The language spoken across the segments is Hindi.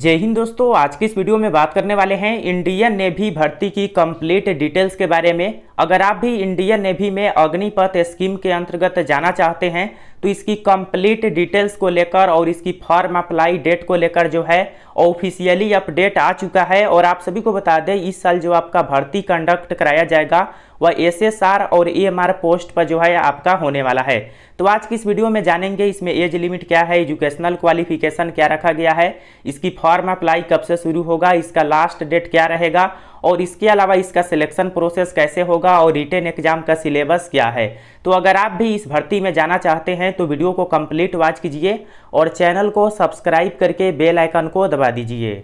जय हिंद दोस्तों आज की इस वीडियो में बात करने वाले हैं इंडियन नेवी भर्ती की कंप्लीट डिटेल्स के बारे में अगर आप भी इंडियन नेवी में अग्निपथ स्कीम के अंतर्गत जाना चाहते हैं तो इसकी कंप्लीट डिटेल्स को लेकर और इसकी फॉर्म अप्लाई डेट को लेकर जो है ऑफिशियली अपडेट आ चुका है और आप सभी को बता दें इस साल जो आपका भर्ती कंडक्ट कराया जाएगा वह एस एस आर और एम आर पोस्ट पर जो है आपका होने वाला है तो आज की इस वीडियो में जानेंगे इसमें एज लिमिट क्या है एजुकेशनल क्वालिफिकेशन क्या रखा गया है इसकी फॉर्म अप्लाई कब से शुरू होगा इसका लास्ट डेट क्या रहेगा और इसके अलावा इसका सिलेक्शन प्रोसेस कैसे होगा और रिटेन एग्जाम का सिलेबस क्या है तो अगर आप भी इस भर्ती में जाना चाहते हैं तो वीडियो को कम्प्लीट वॉच कीजिए और चैनल को सब्सक्राइब करके बेल आइकन को दबा दीजिए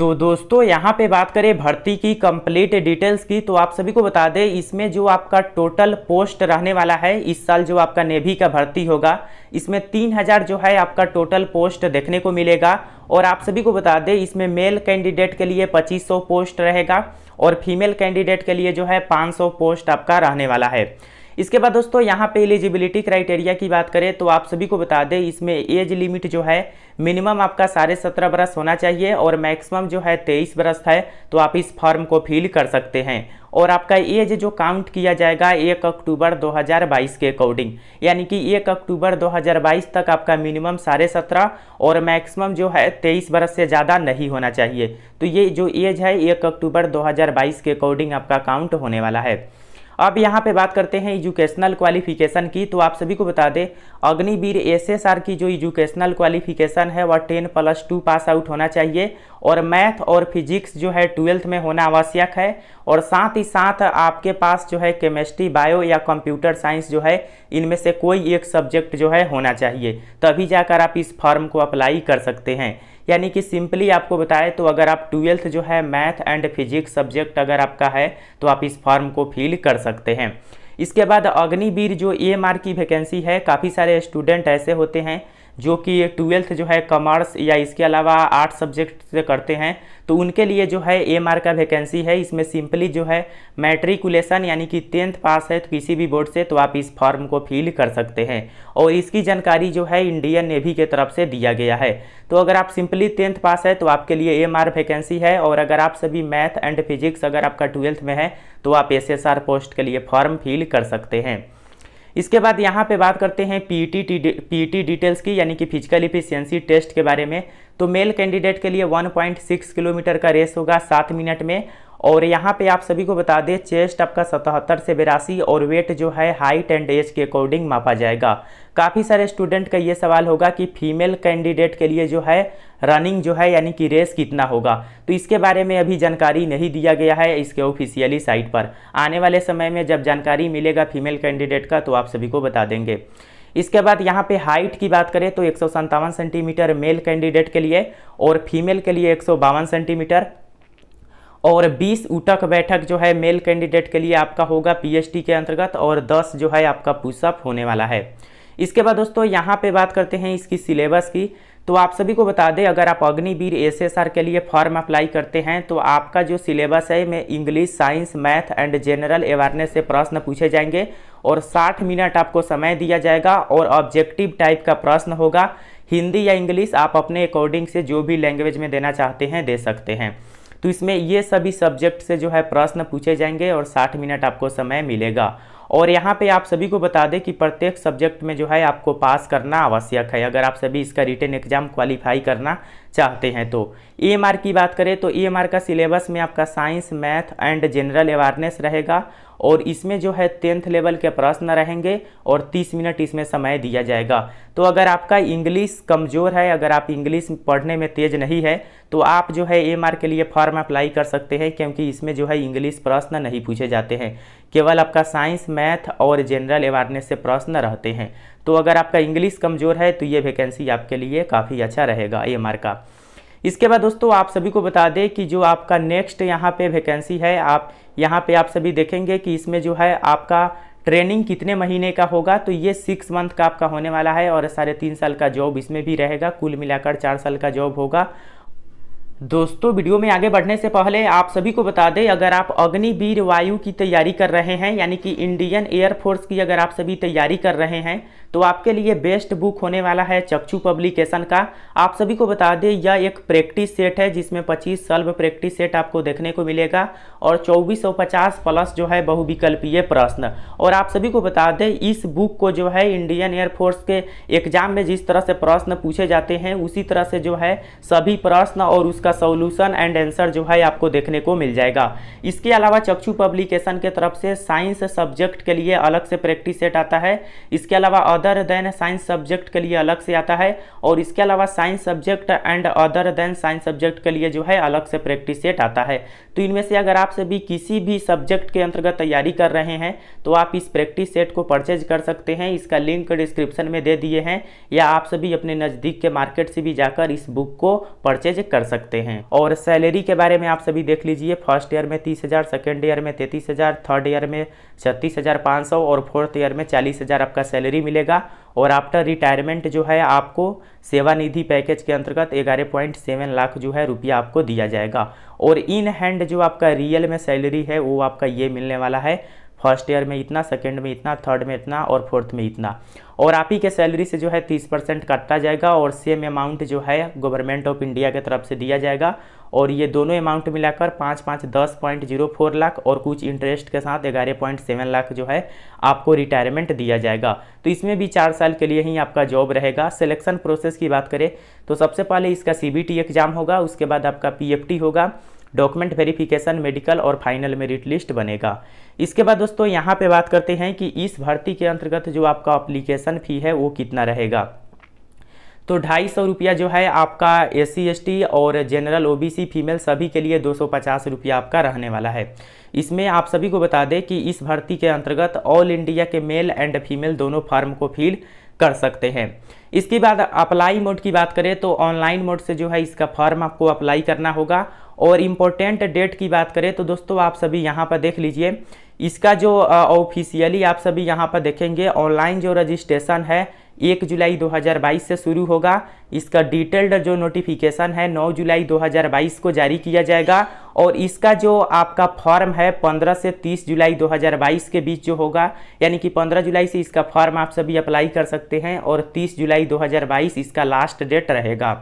तो दोस्तों यहाँ पे बात करें भर्ती की कंप्लीट डिटेल्स की तो आप सभी को बता दें इसमें जो आपका टोटल पोस्ट रहने वाला है इस साल जो आपका नेवी का भर्ती होगा इसमें तीन हज़ार जो है आपका टोटल पोस्ट देखने को मिलेगा और आप सभी को बता दें इसमें मेल कैंडिडेट के लिए सौ पोस्ट रहेगा और फीमेल कैंडिडेट के लिए जो है पाँच पोस्ट आपका रहने वाला है इसके बाद दोस्तों यहाँ पे एलिजिबिलिटी क्राइटेरिया की बात करें तो आप सभी को बता दें इसमें एज लिमिट जो है मिनिमम आपका साढ़े सत्रह बरस होना चाहिए और मैक्सिमम जो है तेईस बरस है तो आप इस फॉर्म को फिल कर सकते हैं और आपका एज जो काउंट किया जाएगा एक अक्टूबर 2022 के अकॉर्डिंग यानी कि एक अक्टूबर 2022 तक आपका मिनिमम साढ़े सत्रह और मैक्सिमम जो है तेईस बरस से ज़्यादा नहीं होना चाहिए तो ये जो एज है एक अक्टूबर 2022 के अकॉर्डिंग आपका काउंट होने वाला है अब यहाँ पे बात करते हैं एजुकेशनल क्वालिफिकेशन की तो आप सभी को बता दें अग्निवीर एसएसआर की जो एजुकेशनल क्वालिफिकेशन है वह ten plus two pass out होना चाहिए और मैथ और फिजिक्स जो है ट्वेल्थ में होना आवश्यक है और साथ ही साथ आपके पास जो है केमिस्ट्री बायो या कंप्यूटर साइंस जो है इनमें से कोई एक सब्जेक्ट जो है होना चाहिए तभी जाकर आप इस फॉर्म को अप्लाई कर सकते हैं यानी कि सिंपली आपको बताएं तो अगर आप ट्वेल्थ जो है मैथ एंड फिजिक्स सब्जेक्ट अगर आपका है तो आप इस फॉर्म को फिल कर सकते हैं इसके बाद अग्निवीर जो ए की वैकेंसी है काफ़ी सारे स्टूडेंट ऐसे होते हैं जो कि ट्वेल्थ जो है कॉमर्स या इसके अलावा आर्ट सब्जेक्ट से करते हैं तो उनके लिए जो है ए आर का वैकेंसी है इसमें सिंपली जो है मैट्रिकुलेशन यानी कि टेंथ पास है तो किसी भी बोर्ड से तो आप इस फॉर्म को फिल कर सकते हैं और इसकी जानकारी जो है इंडियन नेवी के तरफ से दिया गया है तो अगर आप सिंपली टेंथ पास है तो आपके लिए एम आर वैकेंसी है और अगर आप सभी मैथ एंड फिजिक्स अगर आपका ट्वेल्थ में है तो आप एस एस आर पोस्ट के लिए फॉर्म फिल कर सकते हैं इसके बाद यहाँ पे बात करते हैं पीटी पीटी डिटेल्स की यानी कि फिजिकल इफिशियंसी टेस्ट के बारे में तो मेल कैंडिडेट के लिए 1.6 किलोमीटर का रेस होगा सात मिनट में और यहाँ पे आप सभी को बता दें चेस्ट आपका सतहत्तर से बेरासी और वेट जो है हाइट एंड एज के अकॉर्डिंग मापा जाएगा काफ़ी सारे स्टूडेंट का ये सवाल होगा कि फीमेल कैंडिडेट के लिए जो है रनिंग जो है यानी कि रेस कितना होगा तो इसके बारे में अभी जानकारी नहीं दिया गया है इसके ऑफिशियली साइट पर आने वाले समय में जब जानकारी मिलेगा फीमेल कैंडिडेट का तो आप सभी को बता देंगे इसके बाद यहाँ पे हाइट की बात करें तो एक सेंटीमीटर मेल कैंडिडेट के लिए और फीमेल के लिए एक सेंटीमीटर और 20 उठक बैठक जो है मेल कैंडिडेट के लिए आपका होगा पीएचडी के अंतर्गत और 10 जो है आपका पुशअप होने वाला है इसके बाद दोस्तों यहाँ पे बात करते हैं इसकी सिलेबस की तो आप सभी को बता दें अगर आप अग्निवीर एसएसआर के लिए फॉर्म अप्लाई करते हैं तो आपका जो सिलेबस है में English science math and general awareness से प्रश्न पूछे जाएंगे और 60 मिनट आपको समय दिया जाएगा और ऑब्जेक्टिव टाइप का प्रश्न होगा हिंदी या इंग्लिश आप अपने अकॉर्डिंग से जो भी लैंग्वेज में देना चाहते हैं दे सकते हैं तो इसमें ये सभी सब्जेक्ट से जो है प्रश्न पूछे जाएंगे और साठ मिनट आपको समय मिलेगा और यहाँ पे आप सभी को बता दें कि प्रत्येक सब्जेक्ट में जो है आपको पास करना आवश्यक है अगर आप सभी इसका रिटर्न एग्जाम क्वालिफाई करना चाहते हैं तो ई की बात करें तो ई का सिलेबस में आपका science math and general awareness रहेगा और इसमें जो है टेंथ लेवल के प्रश्न रहेंगे और 30 मिनट इसमें समय दिया जाएगा तो अगर आपका इंग्लिश कमज़ोर है अगर आप इंग्लिश पढ़ने में तेज़ नहीं है तो आप जो है एम के लिए फॉर्म अप्लाई कर सकते हैं क्योंकि इसमें जो है इंग्लिश प्रश्न नहीं पूछे जाते हैं केवल आपका साइंस मैथ और जनरल अवेयरनेस से प्रश्न रहते हैं तो अगर आपका इंग्लिश कमज़ोर है तो ये वैकेंसी आपके लिए काफ़ी अच्छा रहेगा एम का इसके बाद दोस्तों आप सभी को बता दें कि जो आपका नेक्स्ट यहाँ पे वैकेंसी है आप यहाँ पे आप सभी देखेंगे कि इसमें जो है आपका ट्रेनिंग कितने महीने का होगा तो ये सिक्स मंथ का आपका होने वाला है और साढ़े तीन साल का जॉब इसमें भी रहेगा कुल मिलाकर चार साल का जॉब होगा दोस्तों वीडियो में आगे बढ़ने से पहले आप सभी को बता दें अगर आप अग्निवीर वायु की तैयारी कर रहे हैं यानी कि इंडियन एयरफोर्स की अगर आप सभी तैयारी कर रहे हैं तो आपके लिए बेस्ट बुक होने वाला है चक्षु पब्लिकेशन का आप सभी को बता दें यह एक प्रैक्टिस सेट है जिसमें 25 सल्व प्रैक्टिस सेट आपको देखने को मिलेगा और चौबीस प्लस जो है बहुविकल्पीय प्रश्न और आप सभी को बता दें इस बुक को जो है इंडियन एयरफोर्स के एग्जाम में जिस तरह से प्रश्न पूछे जाते हैं उसी तरह से जो है सभी प्रश्न और उसका इसका सोल्यूशन एंड आंसर जो है आपको देखने को मिल जाएगा इसके अलावा चक्षु पब्लिकेशन के तरफ से साइंस सब्जेक्ट के लिए अलग से प्रैक्टिस सेट आता है इसके अलावा अदर देन साइंस सब्जेक्ट के लिए अलग से आता है और इसके अलावा science subject and other than science subject के लिए जो है अलग से प्रैक्टिस सेट आता है तो इनमें से अगर आप सभी किसी भी सब्जेक्ट के अंतर्गत तैयारी कर रहे हैं तो आप इस प्रैक्टिस सेट को परचेज कर सकते हैं इसका लिंक डिस्क्रिप्शन में दे दिए हैं या आप सभी अपने नज़दीक के मार्केट से भी जाकर इस बुक को परचेज कर सकते हैं सकते हैं और सैलरी के बारे में आप सभी देख लीजिए फर्स्ट ईयर में तीस हज़ार सेकेंड ईयर में तैंतीस हज़ार थर्ड ईयर में छत्तीस हज़ार पाँच सौ और फोर्थ ईयर में चालीस हज़ार आपका सैलरी मिलेगा और आफ्टर रिटायरमेंट जो है आपको सेवानिधि पैकेज के अंतर्गत ग्यारह पॉइंट सेवन लाख जो है रुपया आपको दिया जाएगा और इन हैंड जो आपका रियल में सैलरी है वो आपका ये मिलने वाला है फर्स्ट ईयर में इतना सेकेंड में इतना थर्ड में इतना और फोर्थ में इतना और आप ही के सैलरी से जो है तीस परसेंट कटता जाएगा और सेम अमाउंट जो है गवर्नमेंट ऑफ इंडिया के तरफ से दिया जाएगा और ये दोनों अमाउंट मिलाकर पाँच पाँच दस पॉइंट जीरो फोर लाख और कुछ इंटरेस्ट के साथ ग्यारह पॉइंट सेवन लाख जो है आपको रिटायरमेंट दिया जाएगा तो इसमें भी चार साल के लिए ही आपका जॉब रहेगा सिलेक्शन प्रोसेस की बात करें तो सबसे पहले इसका सी एग्ज़ाम होगा उसके बाद आपका पी होगा डॉक्यूमेंट वेरिफिकेशन मेडिकल और फाइनल मेरिट लिस्ट बनेगा इसके बाद दोस्तों यहाँ पे बात करते हैं कि इस भर्ती के अंतर्गत जो आपका अप्लीकेशन फ़ी है वो कितना रहेगा तो ढाई सौ रुपया जो है आपका एस सी और जनरल ओबीसी फीमेल सभी के लिए दो सौ पचास रुपया आपका रहने वाला है इसमें आप सभी को बता दें कि इस भर्ती के अंतर्गत ऑल इंडिया के मेल एंड फीमेल दोनों फॉर्म को फिल कर सकते हैं इसके बाद अप्लाई मोड की बात करें तो ऑनलाइन मोड से जो है इसका फॉर्म आपको अप्लाई करना होगा और इम्पोर्टेंट डेट की बात करें तो दोस्तों आप सभी यहाँ पर देख लीजिए इसका जो ऑफिशियली आप सभी यहाँ पर देखेंगे ऑनलाइन जो रजिस्ट्रेशन है एक जुलाई 2022 से शुरू होगा इसका डिटेल्ड जो नोटिफिकेशन है 9 जुलाई 2022 को जारी किया जाएगा और इसका जो आपका फॉर्म है 15 से 30 जुलाई 2022 के बीच जो होगा यानी कि 15 जुलाई से इसका फॉर्म आप सभी अप्लाई कर सकते हैं और 30 जुलाई 2022 इसका लास्ट डेट रहेगा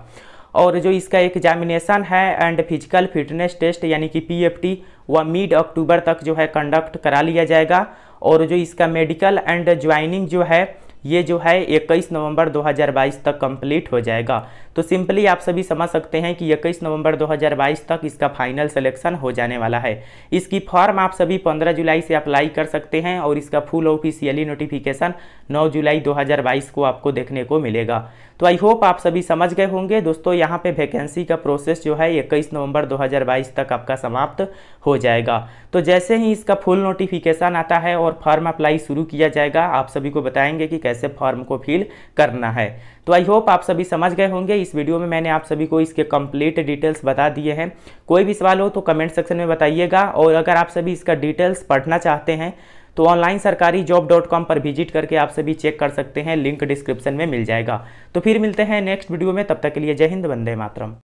और जो इसका एग्जामिनेशन है एंड फिजिकल फिटनेस टेस्ट यानी कि पीएफटी वह मिड अक्टूबर तक जो है कंडक्ट करा लिया जाएगा और जो इसका मेडिकल एंड ज्वाइनिंग जो है ये जो है 21 नवंबर 2022 तक कंप्लीट हो जाएगा तो सिंपली आप सभी समझ सकते हैं कि 21 नवंबर 2022 तक इसका फाइनल सिलेक्शन हो जाने वाला है इसकी फॉर्म आप सभी 15 जुलाई से अप्लाई कर सकते हैं और इसका फुल ऑफिशियली नोटिफिकेशन 9 जुलाई 2022 को आपको देखने को मिलेगा तो आई होप आप सभी समझ गए होंगे दोस्तों यहाँ पे वैकेंसी का प्रोसेस जो है इक्कीस नवंबर 2022 तक आपका समाप्त हो जाएगा तो जैसे ही इसका फुल नोटिफिकेशन आता है और फॉर्म अप्लाई शुरू किया जाएगा आप सभी को बताएंगे कि कैसे फॉर्म को फिल करना है तो आई होप आप सभी समझ गए होंगे इस वीडियो में मैंने आप सभी को इसके कंप्लीट डिटेल्स बता दिए हैं कोई भी सवाल हो तो कमेंट सेक्शन में बताइएगा और अगर आप सभी इसका डिटेल्स पढ़ना चाहते हैं तो ऑनलाइन सरकारी जॉब डॉट कॉम पर विजिट करके आप सभी चेक कर सकते हैं लिंक डिस्क्रिप्शन में मिल जाएगा तो फिर मिलते हैं नेक्स्ट वीडियो में तब तक के लिए जय हिंद वंदे मातरम